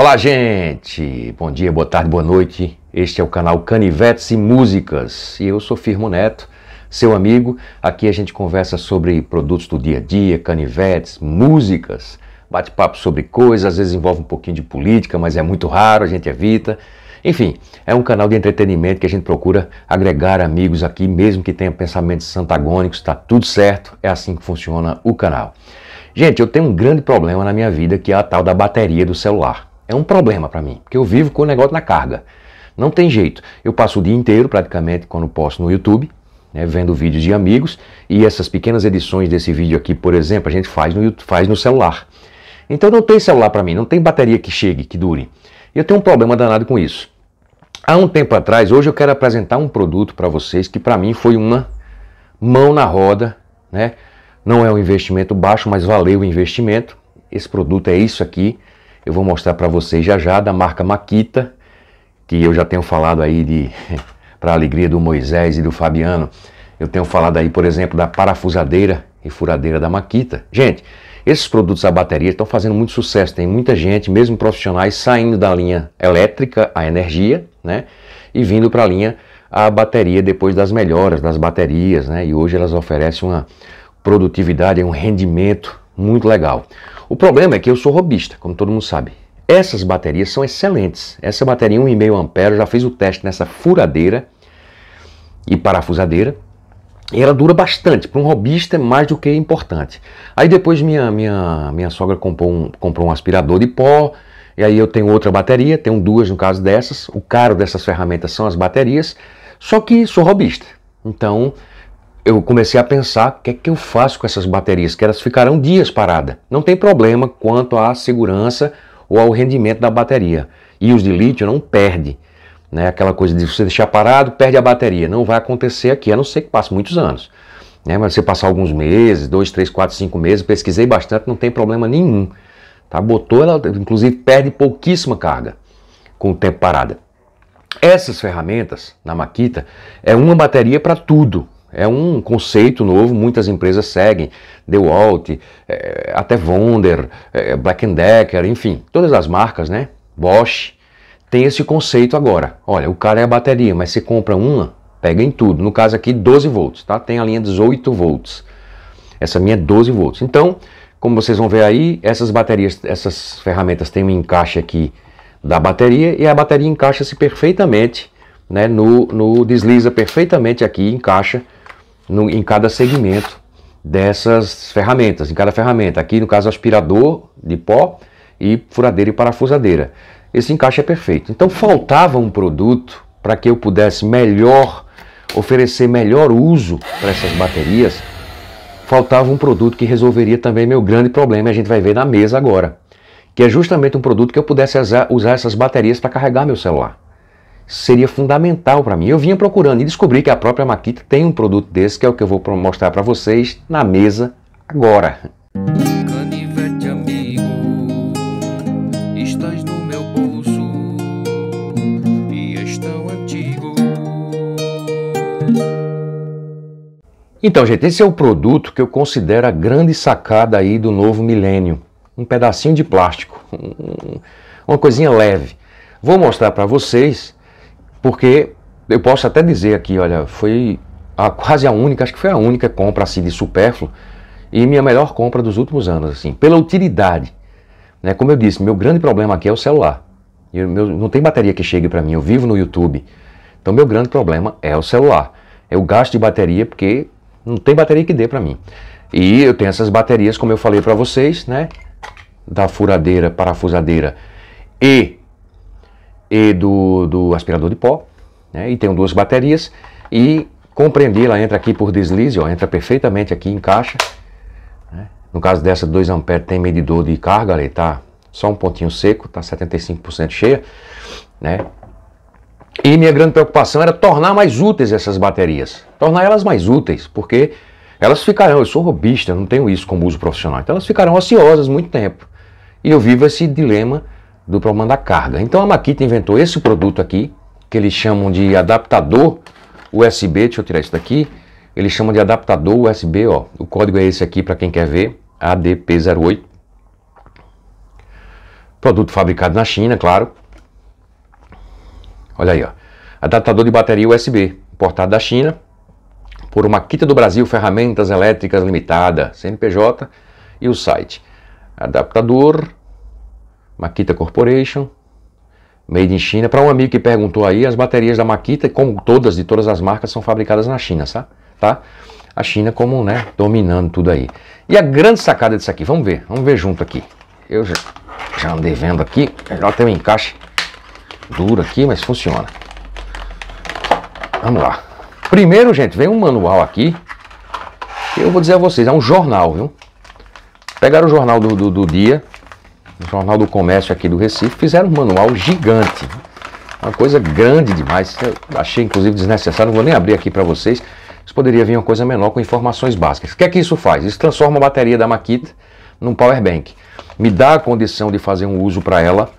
Olá, gente! Bom dia, boa tarde, boa noite. Este é o canal Canivetes e Músicas e eu sou Firmo Neto, seu amigo. Aqui a gente conversa sobre produtos do dia a dia, canivetes, músicas, bate-papo sobre coisas, às vezes envolve um pouquinho de política, mas é muito raro, a gente evita. Enfim, é um canal de entretenimento que a gente procura agregar amigos aqui, mesmo que tenha pensamentos antagônicos, está tudo certo, é assim que funciona o canal. Gente, eu tenho um grande problema na minha vida que é a tal da bateria do celular é um problema para mim, porque eu vivo com o negócio na carga. Não tem jeito. Eu passo o dia inteiro, praticamente, quando posso no YouTube, né, vendo vídeos de amigos, e essas pequenas edições desse vídeo aqui, por exemplo, a gente faz no, faz no celular. Então não tem celular para mim, não tem bateria que chegue, que dure. E eu tenho um problema danado com isso. Há um tempo atrás, hoje eu quero apresentar um produto para vocês que para mim foi uma mão na roda, né? Não é um investimento baixo, mas valeu o investimento. Esse produto é isso aqui, eu vou mostrar para vocês já já da marca Makita, que eu já tenho falado aí de para alegria do Moisés e do Fabiano. Eu tenho falado aí, por exemplo, da parafusadeira e furadeira da Makita. Gente, esses produtos à bateria estão fazendo muito sucesso. Tem muita gente, mesmo profissionais, saindo da linha elétrica, a energia, né? E vindo para a linha a bateria depois das melhoras das baterias, né? E hoje elas oferecem uma produtividade, um rendimento muito legal. O problema é que eu sou robista, como todo mundo sabe. Essas baterias são excelentes. Essa bateria 1,5 ampere, eu já fiz o teste nessa furadeira e parafusadeira. E ela dura bastante, para um robista é mais do que importante. Aí depois minha minha minha sogra comprou um, comprou um aspirador de pó, e aí eu tenho outra bateria, tenho duas no caso dessas. O caro dessas ferramentas são as baterias, só que sou robista. Então, eu comecei a pensar o que é que eu faço com essas baterias, que elas ficarão dias paradas. Não tem problema quanto à segurança ou ao rendimento da bateria. E os de lítio não perde, né? Aquela coisa de você deixar parado, perde a bateria. Não vai acontecer aqui, a não ser que passe muitos anos. Né? Mas você passar alguns meses, dois, três, quatro, cinco meses, pesquisei bastante, não tem problema nenhum. Tá? Botou, ela inclusive perde pouquíssima carga com o tempo parada. Essas ferramentas na Maquita é uma bateria para tudo, é um conceito novo, muitas empresas seguem. DeWalt, é, eh, até Wonder, é, Black Decker, enfim, todas as marcas, né? Bosch, tem esse conceito agora. Olha, o cara é a bateria, mas você compra uma, pega em tudo. No caso aqui, 12 volts, tá? Tem a linha 18 volts. Essa minha é 12 volts. Então, como vocês vão ver aí, essas baterias, essas ferramentas têm um encaixe aqui da bateria e a bateria encaixa-se perfeitamente, né? No, no desliza perfeitamente aqui, encaixa no, em cada segmento dessas ferramentas, em cada ferramenta. Aqui no caso aspirador de pó e furadeira e parafusadeira. Esse encaixe é perfeito. Então faltava um produto para que eu pudesse melhor oferecer melhor uso para essas baterias. Faltava um produto que resolveria também meu grande problema, e a gente vai ver na mesa agora, que é justamente um produto que eu pudesse usar essas baterias para carregar meu celular seria fundamental para mim. Eu vinha procurando e descobri que a própria Maquita tem um produto desse, que é o que eu vou mostrar para vocês na mesa agora. Então, gente, esse é o produto que eu considero a grande sacada aí do novo milênio. Um pedacinho de plástico, uma coisinha leve. Vou mostrar para vocês porque eu posso até dizer aqui, olha, foi a, quase a única, acho que foi a única compra assim de supérfluo e minha melhor compra dos últimos anos, assim, pela utilidade. Né? Como eu disse, meu grande problema aqui é o celular. Eu, meu, não tem bateria que chegue para mim, eu vivo no YouTube. Então, meu grande problema é o celular. Eu gasto de bateria porque não tem bateria que dê para mim. E eu tenho essas baterias, como eu falei para vocês, né? Da furadeira, parafusadeira e e do, do aspirador de pó, né? e tenho duas baterias, e compreendi, ela entra aqui por deslize, ó, entra perfeitamente aqui, encaixa. Né? No caso dessa 2 a tem medidor de carga, ali tá só um pontinho seco, tá 75% cheia, né? E minha grande preocupação era tornar mais úteis essas baterias, tornar elas mais úteis, porque elas ficarão, eu sou robista, não tenho isso como uso profissional, então elas ficarão ociosas muito tempo. E eu vivo esse dilema do problema da carga. Então a Makita inventou esse produto aqui, que eles chamam de adaptador USB, deixa eu tirar isso daqui, eles chamam de adaptador USB, ó. O código é esse aqui para quem quer ver, ADP08. Produto fabricado na China, claro. Olha aí, ó. Adaptador de bateria USB, importado da China, por uma quita do Brasil Ferramentas Elétricas Limitada, CNPJ, e o site adaptador Makita Corporation, made in China. Para um amigo que perguntou aí, as baterias da Makita, como todas de todas as marcas, são fabricadas na China, sabe? tá? A China como, né, dominando tudo aí. E a grande sacada disso aqui, vamos ver, vamos ver junto aqui. Eu já, já andei vendo aqui, melhor tem um encaixe duro aqui, mas funciona. Vamos lá. Primeiro, gente, vem um manual aqui. Eu vou dizer a vocês, é um jornal, viu? Pegaram o jornal do, do, do dia, o Jornal do Comércio aqui do Recife, fizeram um manual gigante. Né? Uma coisa grande demais. Eu achei inclusive desnecessário, não vou nem abrir aqui para vocês. Isso poderia vir uma coisa menor com informações básicas. O que é que isso faz? Isso transforma a bateria da Makita num power bank. Me dá a condição de fazer um uso para ela,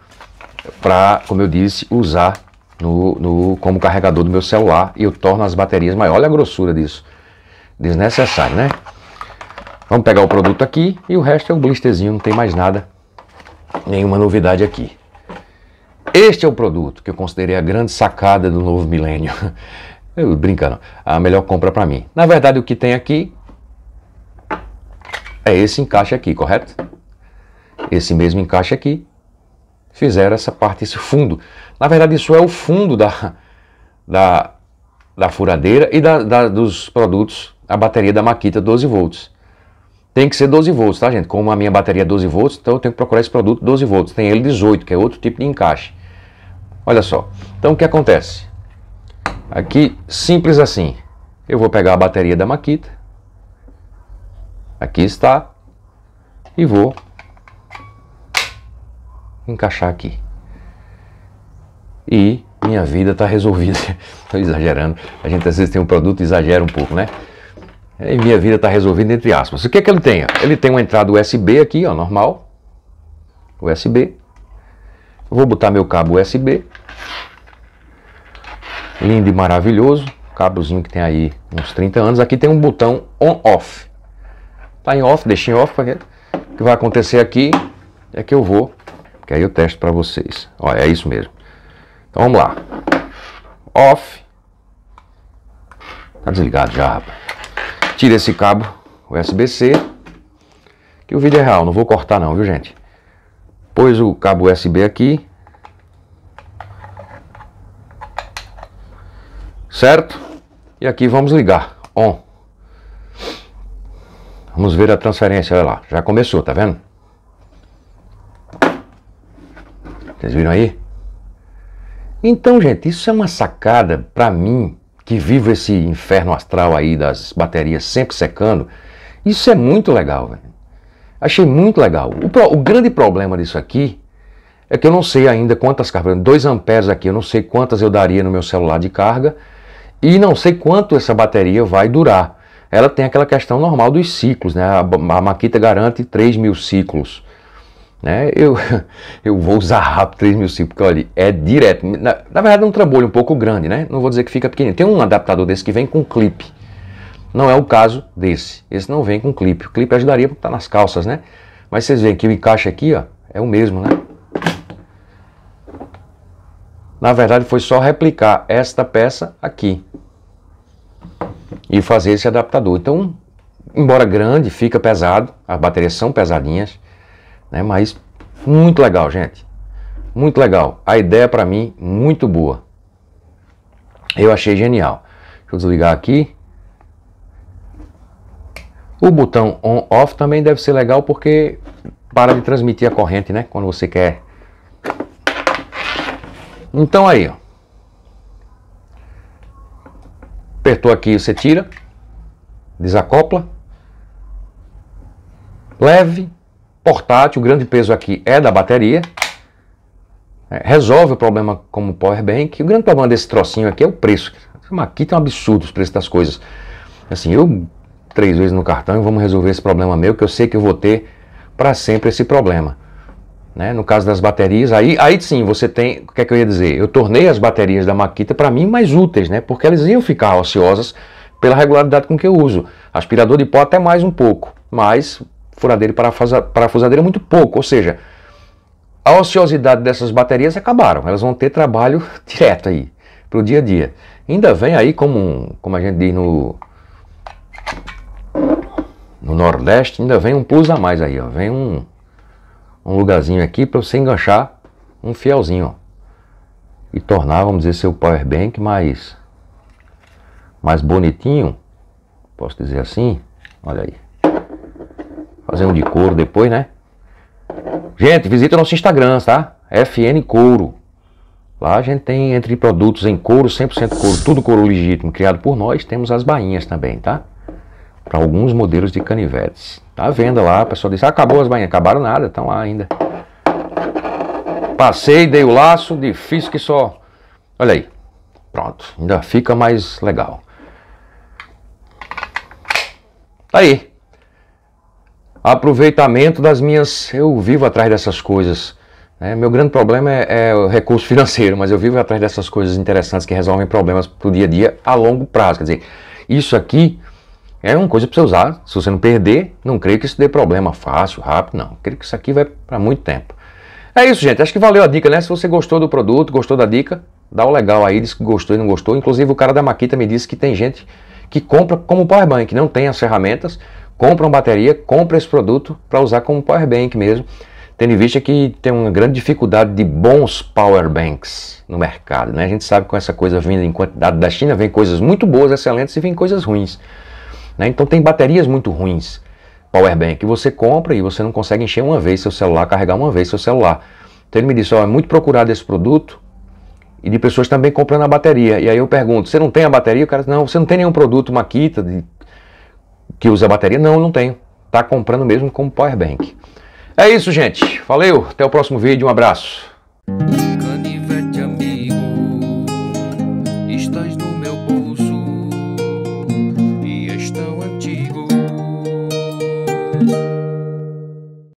para, como eu disse, usar no, no, como carregador do meu celular e eu torno as baterias maiores. Olha a grossura disso. Desnecessário, né? Vamos pegar o produto aqui e o resto é um blisterzinho, não tem mais nada nenhuma novidade aqui. Este é o produto que eu considerei a grande sacada do novo milênio. Eu, brincando, a melhor compra para mim. Na verdade, o que tem aqui é esse encaixe aqui, correto? Esse mesmo encaixe aqui. Fizeram essa parte, esse fundo. Na verdade, isso é o fundo da, da, da furadeira e da, da, dos produtos, a bateria da Makita 12 volts. Tem que ser 12 volts, tá, gente? Como a minha bateria é 12 volts, então eu tenho que procurar esse produto 12 volts. Tem ele 18, que é outro tipo de encaixe. Olha só. Então o que acontece? Aqui, simples assim. Eu vou pegar a bateria da Makita. Aqui está. E vou encaixar aqui. E minha vida está resolvida. Estou exagerando. A gente às vezes tem um produto e exagera um pouco, né? E minha vida está resolvida entre aspas. O que é que ele tem? Ele tem uma entrada USB aqui, ó, normal. USB. Eu vou botar meu cabo USB. Lindo e maravilhoso. Cabozinho que tem aí uns 30 anos. Aqui tem um botão on-off. Tá em off, deixa em off. Porque... O que vai acontecer aqui é que eu vou. Que aí eu testo para vocês. Olha, é isso mesmo. Então vamos lá. Off. Tá desligado já, rapaz. Tira esse cabo USB-C, que o vídeo é real, não vou cortar não, viu gente? Pôs o cabo USB aqui. Certo? E aqui vamos ligar. On. Vamos ver a transferência, olha lá. Já começou, tá vendo? Vocês viram aí? Então, gente, isso é uma sacada para mim que vive esse inferno astral aí das baterias sempre secando, isso é muito legal, velho. Achei muito legal. O, pro, o, grande problema disso aqui é que eu não sei ainda quantas cargas, 2 amperes aqui, eu não sei quantas eu daria no meu celular de carga e não sei quanto essa bateria vai durar. Ela tem aquela questão normal dos ciclos, né? A, a Maquita garante 3 mil ciclos. Né? Eu, eu vou usar rápido 3005, porque olha, é direto. Na, na verdade, é um trambolho um pouco grande, né? Não vou dizer que fica pequenininho. Tem um adaptador desse que vem com clipe. Não é o caso desse. Esse não vem com clipe. O clipe ajudaria porque tá nas calças, né? Mas vocês veem que o encaixe aqui, ó, é o mesmo, né? Na verdade, foi só replicar esta peça aqui e fazer esse adaptador. Então, embora grande, fica pesado, as baterias são pesadinhas, né? Mas muito legal, gente. Muito legal. A ideia para mim muito boa. Eu achei genial. Deixa eu desligar aqui. O botão on off também deve ser legal porque para de transmitir a corrente, né? Quando você quer. Então aí, ó. Apertou aqui, você tira, desacopla, leve, portátil, o grande peso aqui é da bateria. É, resolve o problema como power bank. O grande problema desse trocinho aqui é o preço. Aqui tem um absurdo os preços das coisas. Assim, eu três vezes no cartão vamos resolver esse problema meu, que eu sei que eu vou ter para sempre esse problema. Né? No caso das baterias, aí, aí sim você tem. O que é que eu ia dizer? Eu tornei as baterias da Makita para mim mais úteis, né? porque elas iam ficar ociosas pela regularidade com que eu uso. Aspirador de pó até mais um pouco, mas furadeira e parafusadeira é muito pouco, ou seja, a ociosidade dessas baterias acabaram, elas vão ter trabalho direto aí, para o dia a dia. Ainda vem aí, como, como a gente diz no, no Nordeste, ainda vem um plus a mais aí, ó. vem um, um lugarzinho aqui para você enganchar um fielzinho ó. e tornar, vamos dizer, seu power bank mais, mais bonitinho, posso dizer assim, olha aí. Fazer um de couro depois, né? Gente, visita nosso Instagram, tá? FN Couro. Lá a gente tem entre produtos em couro, 100% couro, tudo couro legítimo criado por nós, temos as bainhas também, tá? Para alguns modelos de canivetes. Tá à venda lá, a pessoa disse, ah, acabou as bainhas, acabaram nada, estão lá ainda. Passei, dei o laço, difícil que só. Olha aí. Pronto, ainda fica mais legal. Tá aí aproveitamento das minhas. Eu vivo atrás dessas coisas. Né? Meu grande problema é, é, o recurso financeiro, mas eu vivo atrás dessas coisas interessantes que resolvem problemas para o dia a dia a longo prazo. Quer dizer, isso aqui é uma coisa para você usar. Se você não perder, não creio que isso dê problema fácil, rápido, não. Eu creio que isso aqui vai para muito tempo. É isso, gente. Acho que valeu a dica, né? Se você gostou do produto, gostou da dica, dá o legal aí, diz que gostou e não gostou. Inclusive, o cara da Maquita me disse que tem gente que compra como powerbank, não tem as ferramentas, compram bateria, compram esse produto para usar como power bank mesmo, tendo em vista que tem uma grande dificuldade de bons power banks no mercado. Né? A gente sabe que com essa coisa vindo em quantidade da China, vem coisas muito boas, excelentes, e vem coisas ruins. Né? Então tem baterias muito ruins, power bank, que você compra e você não consegue encher uma vez seu celular, carregar uma vez seu celular. Então ele me disse, ó, é muito procurado esse produto, e de pessoas também comprando a bateria. E aí eu pergunto, você não tem a bateria? O cara diz, não, você não tem nenhum produto, uma quita de que usa bateria? Não, não tenho. Tá comprando mesmo como powerbank. É isso, gente. Valeu, até o próximo vídeo. Um abraço.